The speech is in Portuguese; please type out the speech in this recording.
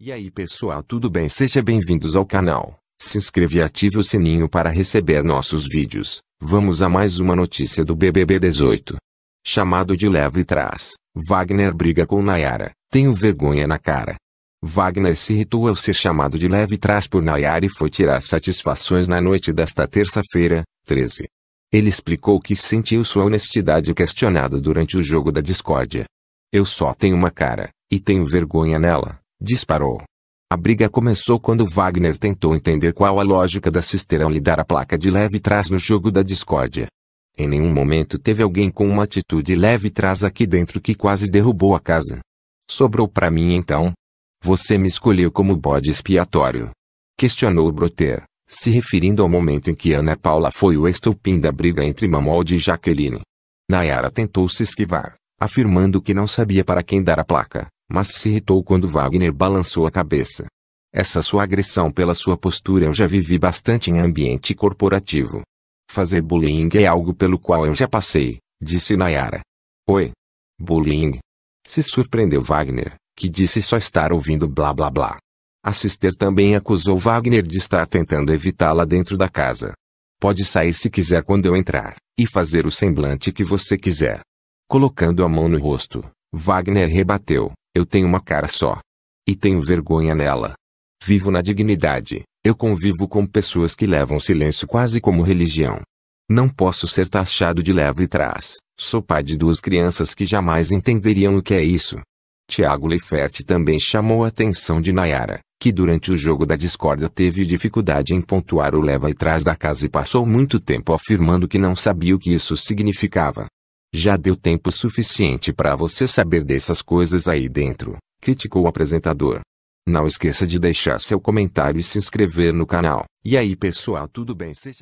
E aí pessoal tudo bem? Sejam bem-vindos ao canal. Se inscreva e ative o sininho para receber nossos vídeos. Vamos a mais uma notícia do BBB 18. Chamado de leve trás, Wagner briga com Nayara, tenho vergonha na cara. Wagner se irritou ao ser chamado de leve trás por Nayara e foi tirar satisfações na noite desta terça-feira, 13. Ele explicou que sentiu sua honestidade questionada durante o jogo da discórdia. Eu só tenho uma cara, e tenho vergonha nela Disparou. A briga começou quando Wagner tentou entender qual a lógica da cisterna ao lhe dar a placa de leve trás no jogo da discórdia. Em nenhum momento teve alguém com uma atitude leve trás aqui dentro que quase derrubou a casa. Sobrou para mim então. Você me escolheu como bode expiatório. Questionou Broter, se referindo ao momento em que Ana Paula foi o estopim da briga entre Mamolde e Jaqueline. Nayara tentou se esquivar, afirmando que não sabia para quem dar a placa mas se irritou quando Wagner balançou a cabeça. Essa sua agressão pela sua postura eu já vivi bastante em ambiente corporativo. Fazer bullying é algo pelo qual eu já passei, disse Nayara. Oi. Bullying. Se surpreendeu Wagner, que disse só estar ouvindo blá blá blá. A sister também acusou Wagner de estar tentando evitá-la dentro da casa. Pode sair se quiser quando eu entrar, e fazer o semblante que você quiser. Colocando a mão no rosto, Wagner rebateu. Eu tenho uma cara só. E tenho vergonha nela. Vivo na dignidade. Eu convivo com pessoas que levam silêncio quase como religião. Não posso ser taxado de leve e trás. Sou pai de duas crianças que jamais entenderiam o que é isso. Tiago Leifert também chamou a atenção de Nayara, que durante o jogo da discórdia teve dificuldade em pontuar o leva e trás da casa e passou muito tempo afirmando que não sabia o que isso significava. Já deu tempo suficiente para você saber dessas coisas aí dentro, criticou o apresentador. Não esqueça de deixar seu comentário e se inscrever no canal. E aí pessoal, tudo bem? Seja...